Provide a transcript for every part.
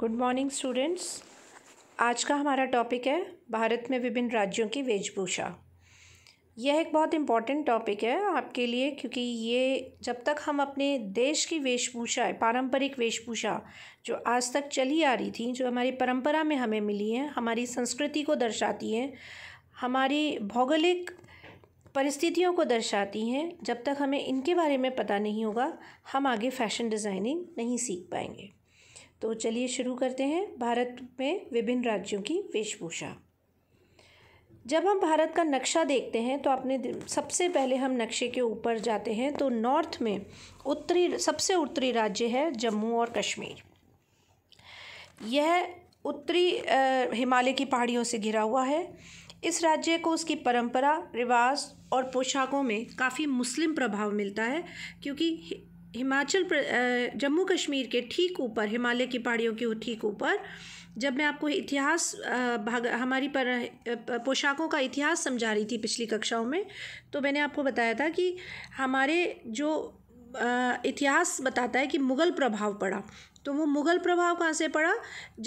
good morning students आज का हमारा टॉपिक है भारत में विभिन्न राज्यों की वेशभूषा यह एक बहुत इम्पॉर्टेंट टॉपिक है आपके लिए क्योंकि ये जब तक हम अपने देश की वेशभूषा पारंपरिक वेशभूषा जो आज तक चली आ रही थी जो हमारी परंपरा में हमें मिली है हमारी संस्कृति को दर्शाती है हमारी भौगोलिक परिस्थितियों को दर्शाती हैं जब तक हमें इनके बारे में पता नहीं होगा हम आगे फैशन डिज़ाइनिंग नहीं सीख पाएंगे तो चलिए शुरू करते हैं भारत में विभिन्न राज्यों की वेशभूषा जब हम भारत का नक्शा देखते हैं तो अपने सबसे पहले हम नक्शे के ऊपर जाते हैं तो नॉर्थ में उत्तरी सबसे उत्तरी राज्य है जम्मू और कश्मीर यह उत्तरी हिमालय की पहाड़ियों से घिरा हुआ है इस राज्य को उसकी परंपरा रिवाज और पोशाकों में काफ़ी मुस्लिम प्रभाव मिलता है क्योंकि हिमाचल जम्मू कश्मीर के ठीक ऊपर हिमालय की पहाड़ियों के ठीक ऊपर जब मैं आपको इतिहास भाग हमारी पर पोशाकों का इतिहास समझा रही थी पिछली कक्षाओं में तो मैंने आपको बताया था कि हमारे जो इतिहास बताता है कि मुग़ल प्रभाव पड़ा तो वो मुग़ल प्रभाव कहाँ से पड़ा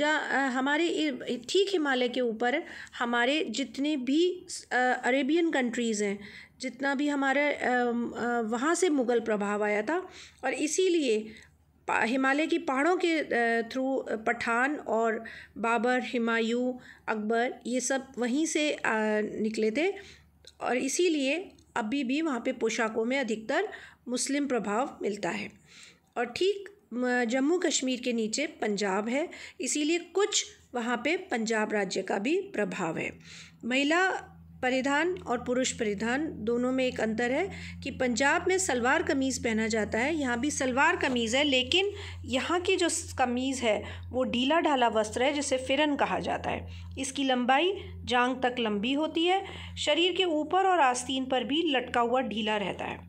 जहाँ हमारे ठीक हिमालय के ऊपर हमारे जितने भी अरेबियन कंट्रीज़ हैं जितना भी हमारे वहाँ से मुग़ल प्रभाव आया था और इसीलिए हिमालय की पहाड़ों के थ्रू पठान और बाबर हिमायू अकबर ये सब वहीं से निकले थे और इसीलिए अभी भी वहाँ पे पोशाकों में अधिकतर मुस्लिम प्रभाव मिलता है और ठीक जम्मू कश्मीर के नीचे पंजाब है इसीलिए कुछ वहाँ पे पंजाब राज्य का भी प्रभाव है महिला परिधान और पुरुष परिधान दोनों में एक अंतर है कि पंजाब में सलवार कमीज़ पहना जाता है यहाँ भी सलवार कमीज़ है लेकिन यहाँ की जो कमीज़ है वो ढीला ढाला वस्त्र है जिसे फिरन कहा जाता है इसकी लंबाई जांग तक लंबी होती है शरीर के ऊपर और आस्तीन पर भी लटका हुआ ढीला रहता है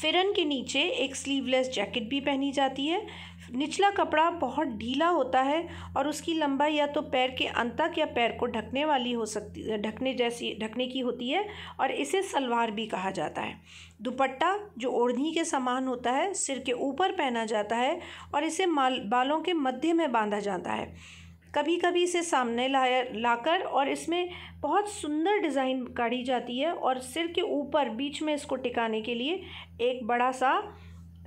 फिरन के नीचे एक स्लीवलेस जैकेट भी पहनी जाती है निचला कपड़ा बहुत ढीला होता है और उसकी लंबाई या तो पैर के अंत तक या पैर को ढकने वाली हो सकती ढकने जैसी ढकने की होती है और इसे सलवार भी कहा जाता है दुपट्टा जो ओढ़नी के समान होता है सिर के ऊपर पहना जाता है और इसे माल बालों के मध्य में बांधा जाता है कभी कभी इसे सामने लाया लाकर और इसमें बहुत सुंदर डिज़ाइन काढ़ी जाती है और सिर के ऊपर बीच में इसको टिकाने के लिए एक बड़ा सा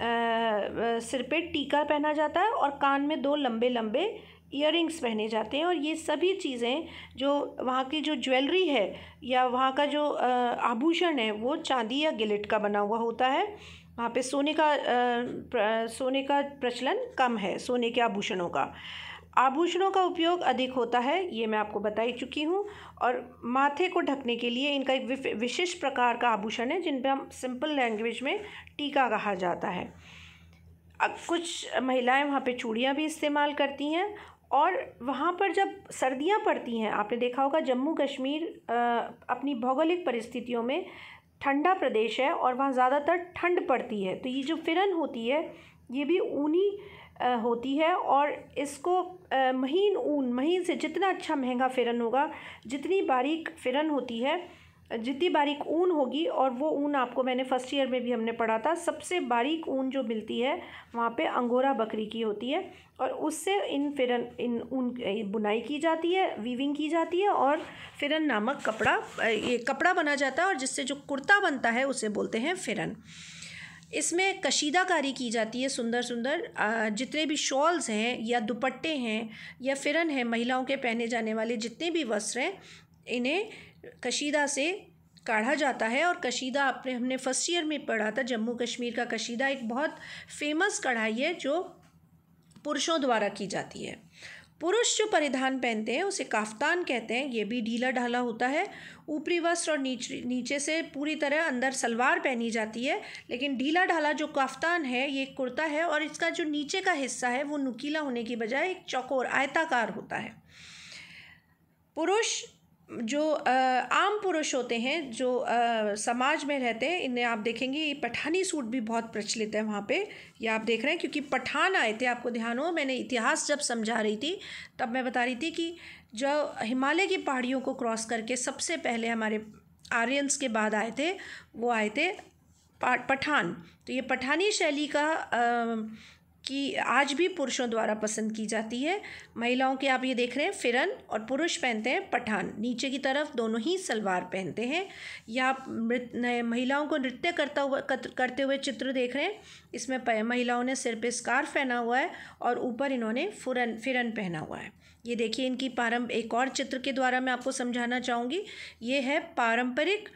सिर पे टीका पहना जाता है और कान में दो लंबे लंबे ईयर पहने जाते हैं और ये सभी चीज़ें जो वहाँ की जो ज्वेलरी है या वहाँ का जो आभूषण है वो चांदी या गिलेट का बना हुआ होता है वहाँ पे सोने का आ, सोने का प्रचलन कम है सोने के आभूषणों का आभूषणों का उपयोग अधिक होता है ये मैं आपको बता ही चुकी हूँ और माथे को ढकने के लिए इनका एक विशेष प्रकार का आभूषण है जिन पर हम सिंपल लैंग्वेज में टीका कहा जाता है अब कुछ महिलाएं वहाँ पे चूड़ियाँ भी इस्तेमाल करती हैं और वहाँ पर जब सर्दियाँ पड़ती हैं आपने देखा होगा जम्मू कश्मीर अपनी भौगोलिक परिस्थितियों में ठंडा प्रदेश है और वहाँ ज़्यादातर ठंड पड़ती है तो ये जो फिरन होती है ये भी ऊनी होती है और इसको महीन ऊन महीन से जितना अच्छा महंगा फ़िरन होगा जितनी बारीक फ़िरन होती है जितनी बारीक ऊन होगी और वो ऊन आपको मैंने फ़र्स्ट ईयर में भी हमने पढ़ा था सबसे बारीक ऊन जो मिलती है वहाँ पे अंगोरा बकरी की होती है और उससे इन फिरन इन ऊन बुनाई की जाती है वीविंग की जाती है और फिरन नामक कपड़ा ये कपड़ा बना जाता है और जिससे जो कुर्ता बनता है उसे बोलते हैं फिरन इसमें कशीदाकारी की जाती है सुंदर सुंदर जितने भी शॉल्स हैं या दुपट्टे हैं या फिरन हैं महिलाओं के पहने जाने वाले जितने भी वस्त्र हैं इन्हें कशीदा से काढ़ा जाता है और कशीदा अपने हमने फर्स्ट ईयर में पढ़ा था जम्मू कश्मीर का कशीदा एक बहुत फेमस कढ़ाई है जो पुरुषों द्वारा की जाती है पुरुष जो परिधान पहनते हैं उसे काफ्तान कहते हैं ये भी ढीला ढाला होता है ऊपरी वस्त्र और नीचे नीचे से पूरी तरह अंदर सलवार पहनी जाती है लेकिन ढीला ढाला जो काफ्तान है ये कुर्ता है और इसका जो नीचे का हिस्सा है वो नुकीला होने की बजाय एक चौकोर आयताकार होता है पुरुष जो आम पुरुष होते हैं जो समाज में रहते हैं इन्हें आप देखेंगे ये पठानी सूट भी बहुत प्रचलित है वहाँ पे ये आप देख रहे हैं क्योंकि पठान आए थे आपको ध्यान हो मैंने इतिहास जब समझा रही थी तब मैं बता रही थी कि जो हिमालय की पहाड़ियों को क्रॉस करके सबसे पहले हमारे आर्यंस के बाद आए थे वो आए थे पठान तो ये पठानी शैली का आ, की आज भी पुरुषों द्वारा पसंद की जाती है महिलाओं के आप ये देख रहे हैं फिरन और पुरुष पहनते हैं पठान नीचे की तरफ दोनों ही सलवार पहनते हैं या महिलाओं को नृत्य करता हुआ करते हुए चित्र देख रहे हैं इसमें महिलाओं ने सिर पे स्कार्फ पहना हुआ है और ऊपर इन्होंने फुरन फिरन पहना हुआ है ये देखिए इनकी पारंप एक और चित्र के द्वारा मैं आपको समझाना चाहूँगी ये है पारंपरिक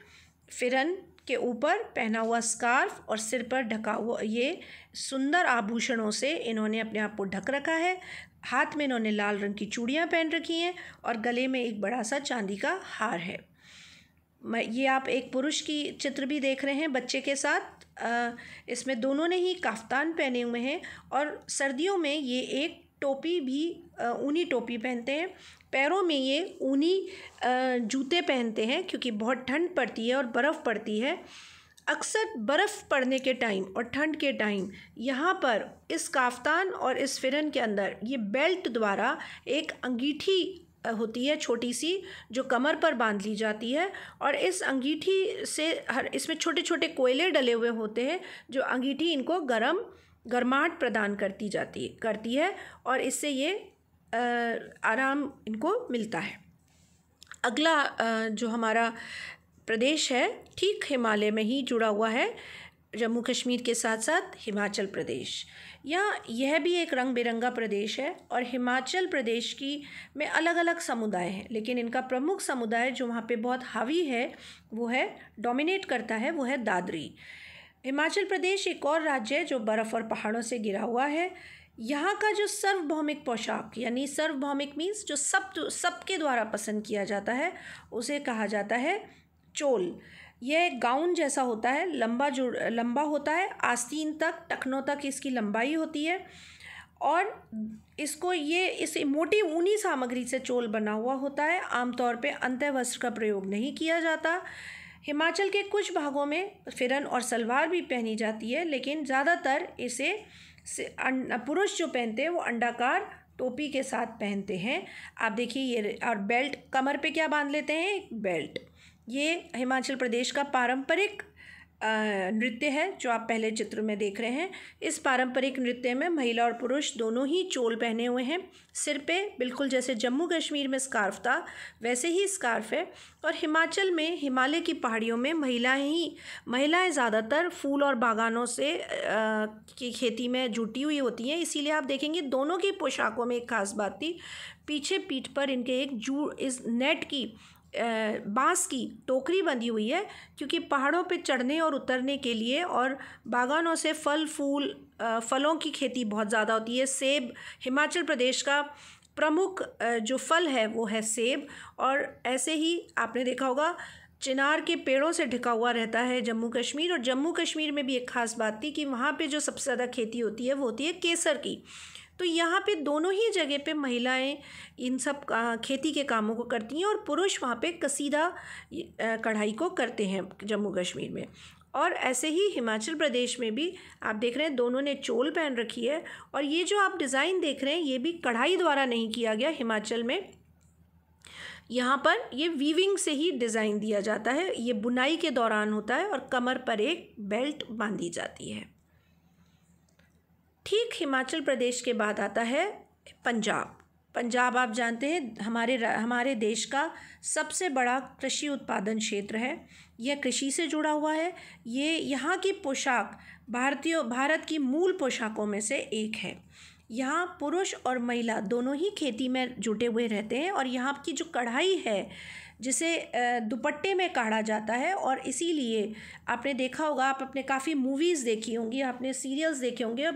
फिरन के ऊपर पहना हुआ स्कार्फ और सिर पर ढका हुआ ये सुंदर आभूषणों से इन्होंने अपने आप को ढक रखा है हाथ में इन्होंने लाल रंग की चूड़ियाँ पहन रखी हैं और गले में एक बड़ा सा चांदी का हार है ये आप एक पुरुष की चित्र भी देख रहे हैं बच्चे के साथ इसमें दोनों ने ही काफ्तान पहने हुए हैं और सर्दियों में ये एक टोपी भी ऊनी टोपी पहनते हैं पैरों में ये ऊनी जूते पहनते हैं क्योंकि बहुत ठंड पड़ती है और बर्फ़ पड़ती है अक्सर बर्फ़ पड़ने के टाइम और ठंड के टाइम यहाँ पर इस काफ्तान और इस फिरन के अंदर ये बेल्ट द्वारा एक अंगीठी होती है छोटी सी जो कमर पर बांध ली जाती है और इस अंगीठी से हर इसमें छोटे छोटे कोयले डले हुए होते हैं जो अंगीठी इनको गर्म गर्माहट प्रदान करती जाती करती है और इससे ये आराम इनको मिलता है अगला जो हमारा प्रदेश है ठीक हिमालय में ही जुड़ा हुआ है जम्मू कश्मीर के साथ साथ हिमाचल प्रदेश या यह भी एक रंग बिरंगा प्रदेश है और हिमाचल प्रदेश की में अलग अलग समुदाय हैं लेकिन इनका प्रमुख समुदाय जो वहाँ पे बहुत हावी है वो है डोमिनेट करता है वो है दादरी हिमाचल प्रदेश एक और राज्य है जो बर्फ़ और पहाड़ों से घिरा हुआ है यहाँ का जो सर्वभौमिक पोशाक यानी सर्वभौमिक मीन्स जो सब तो, सबके द्वारा पसंद किया जाता है उसे कहा जाता है चोल यह गाउन जैसा होता है लंबा जुड़ लंबा होता है आस्तीन तक टखनों तक इसकी लंबाई होती है और इसको ये इस मोटी ऊनी सामग्री से चोल बना हुआ होता है आमतौर पे अंत्यवस्त्र का प्रयोग नहीं किया जाता हिमाचल के कुछ भागों में फिरन और सलवार भी पहनी जाती है लेकिन ज़्यादातर इसे से अं, पुरुष जो पहनते हैं वो अंडाकार टोपी के साथ पहनते हैं आप देखिए ये और बेल्ट कमर पे क्या बांध लेते हैं बेल्ट ये हिमाचल प्रदेश का पारंपरिक नृत्य है जो आप पहले चित्र में देख रहे हैं इस पारंपरिक नृत्य में महिला और पुरुष दोनों ही चोल पहने हुए हैं सिर पे बिल्कुल जैसे जम्मू कश्मीर में स्कार्फ था वैसे ही स्कार्फ है और हिमाचल में हिमालय की पहाड़ियों में महिलाएं ही महिलाएं ज़्यादातर फूल और बागानों से आ, की खेती में जुटी हुई होती हैं इसीलिए आप देखेंगे दोनों की पोशाकों में एक खास बात थी पीछे पीठ पर इनके एक जू इस नेट की बाँस की टोकरी बंधी हुई है क्योंकि पहाड़ों पर चढ़ने और उतरने के लिए और बागानों से फल फूल फलों की खेती बहुत ज़्यादा होती है सेब हिमाचल प्रदेश का प्रमुख जो फल है वो है सेब और ऐसे ही आपने देखा होगा चिनार के पेड़ों से ढका हुआ रहता है जम्मू कश्मीर और जम्मू कश्मीर में भी एक ख़ास बात थी कि वहाँ पे जो सबसे ज़्यादा खेती होती है वो होती है केसर की तो यहाँ पे दोनों ही जगह पे महिलाएं इन सब खेती के कामों को करती हैं और पुरुष वहाँ पे कसीदा कढ़ाई को करते हैं जम्मू कश्मीर में और ऐसे ही हिमाचल प्रदेश में भी आप देख रहे हैं दोनों ने चोल पहन रखी है और ये जो आप डिज़ाइन देख रहे हैं ये भी कढ़ाई द्वारा नहीं किया गया हिमाचल में यहाँ पर ये वीविंग से ही डिज़ाइन दिया जाता है ये बुनाई के दौरान होता है और कमर पर एक बेल्ट बांधी जाती है ठीक हिमाचल प्रदेश के बाद आता है पंजाब पंजाब आप जानते हैं हमारे हमारे देश का सबसे बड़ा कृषि उत्पादन क्षेत्र है यह कृषि से जुड़ा हुआ है ये यहाँ की पोशाक भारतीय भारत की मूल पोशाकों में से एक है यहाँ पुरुष और महिला दोनों ही खेती में जुटे हुए रहते हैं और यहाँ की जो कढ़ाई है जिसे दुपट्टे में काढ़ा जाता है और इसीलिए आपने देखा होगा आप अपने काफ़ी मूवीज़ देखी होंगी आपने सीरियल्स देखे होंगे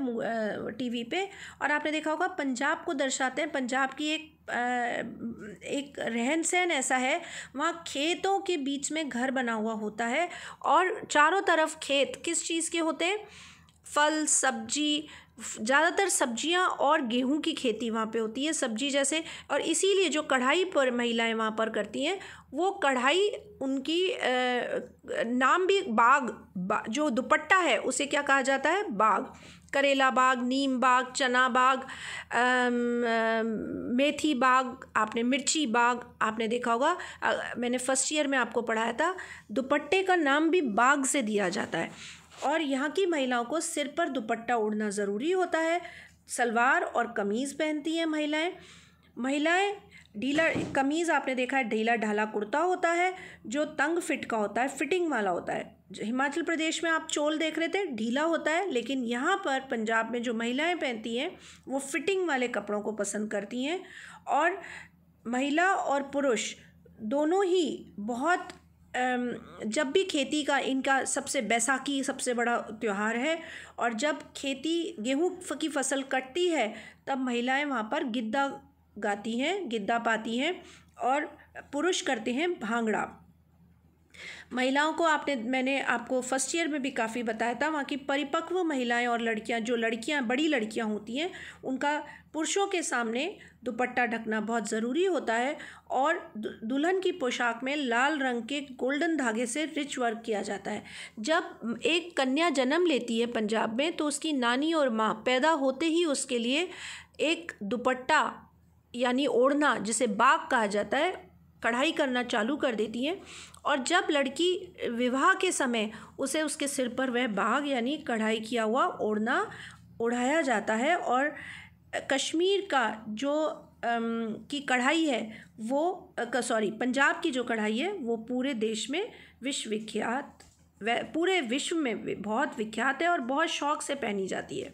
टीवी पे और आपने देखा होगा पंजाब को दर्शाते हैं पंजाब की एक एक रहन सहन ऐसा है वहाँ खेतों के बीच में घर बना हुआ होता है और चारों तरफ खेत किस चीज़ के होते हैं फल सब्जी ज़्यादातर सब्जियां और गेहूं की खेती वहाँ पे होती है सब्जी जैसे और इसीलिए जो कढ़ाई पर महिलाएं वहाँ पर करती हैं वो कढ़ाई उनकी नाम भी बाग बा, जो दुपट्टा है उसे क्या कहा जाता है बाग करेला बाग नीम बाग चना बाग मेथी बाग आपने मिर्ची बाग आपने देखा होगा मैंने फ़र्स्ट ईयर में आपको पढ़ाया था दुपट्टे का नाम भी बाग से दिया जाता है और यहाँ की महिलाओं को सिर पर दुपट्टा ओढ़ना ज़रूरी होता है सलवार और कमीज़ पहनती हैं महिलाएं महिलाएं ढीला कमीज़ आपने देखा है ढीला ढाला कुर्ता होता है जो तंग फिट का होता है फिटिंग वाला होता है हिमाचल प्रदेश में आप चोल देख रहे थे ढीला होता है लेकिन यहाँ पर पंजाब में जो महिलाएं पहनती हैं वो फिटिंग वाले कपड़ों को पसंद करती हैं और महिला और पुरुष दोनों ही बहुत जब भी खेती का इनका सबसे बैसाखी सबसे बड़ा त्यौहार है और जब खेती गेहूँ की फसल कटती है तब महिलाएं वहाँ पर गिद्दा गाती हैं गिद्दा पाती हैं और पुरुष करते हैं भांगड़ा महिलाओं को आपने मैंने आपको फर्स्ट ईयर में भी काफ़ी बताया था वहाँ की परिपक्व महिलाएं और लड़कियां जो लड़कियां बड़ी लड़कियां होती हैं उनका पुरुषों के सामने दुपट्टा ढकना बहुत ज़रूरी होता है और दुल्हन की पोशाक में लाल रंग के गोल्डन धागे से रिच वर्क किया जाता है जब एक कन्या जन्म लेती है पंजाब में तो उसकी नानी और माँ पैदा होते ही उसके लिए एक दुपट्टा यानी ओढ़ना जिसे बाग कहा जाता है कढ़ाई करना चालू कर देती है और जब लड़की विवाह के समय उसे उसके सिर पर वह बाग यानी कढ़ाई किया हुआ ओढ़ना ओढ़ाया जाता है और कश्मीर का जो की कढ़ाई है वो सॉरी पंजाब की जो कढ़ाई है वो पूरे देश में विश्वविख्यात पूरे विश्व में बहुत विख्यात है और बहुत शौक से पहनी जाती है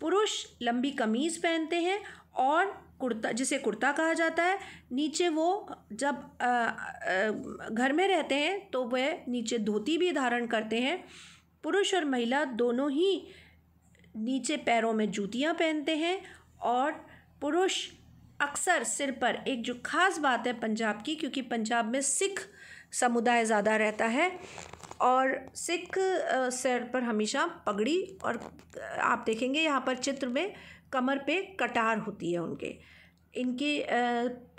पुरुष लंबी कमीज़ पहनते हैं और कुर्ता जिसे कुर्ता कहा जाता है नीचे वो जब आ, आ, घर में रहते हैं तो वह नीचे धोती भी धारण करते हैं पुरुष और महिला दोनों ही नीचे पैरों में जूतियाँ पहनते हैं और पुरुष अक्सर सिर पर एक जो ख़ास बात है पंजाब की क्योंकि पंजाब में सिख समुदाय ज़्यादा रहता है और सिख सिर पर हमेशा पगड़ी और आप देखेंगे यहाँ पर चित्र में कमर पे कटार होती है उनके इनके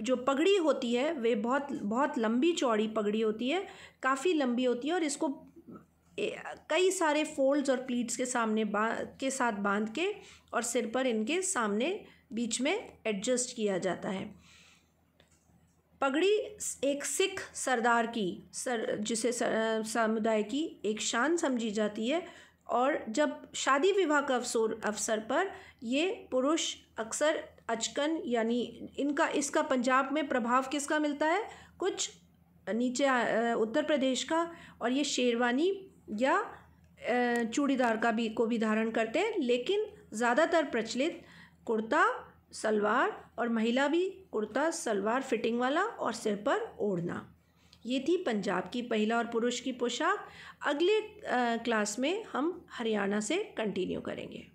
जो पगड़ी होती है वे बहुत बहुत लंबी चौड़ी पगड़ी होती है काफ़ी लंबी होती है और इसको कई सारे फोल्ड्स और प्लीट्स के सामने बा के साथ बांध के और सिर पर इनके सामने बीच में एडजस्ट किया जाता है पगड़ी एक सिख सरदार की सर जिसे समुदाय की एक शान समझी जाती है और जब शादी विवाह का अवसर अवसर पर ये पुरुष अक्सर अचकन यानी इनका इसका पंजाब में प्रभाव किसका मिलता है कुछ नीचे उत्तर प्रदेश का और ये शेरवानी या चूड़ीदार का भी को भी धारण करते हैं लेकिन ज़्यादातर प्रचलित कुर्ता सलवार और महिला भी कुर्ता सलवार फिटिंग वाला और सिर पर ओढ़ना ये थी पंजाब की महिला और पुरुष की पोशाक अगले क्लास में हम हरियाणा से कंटिन्यू करेंगे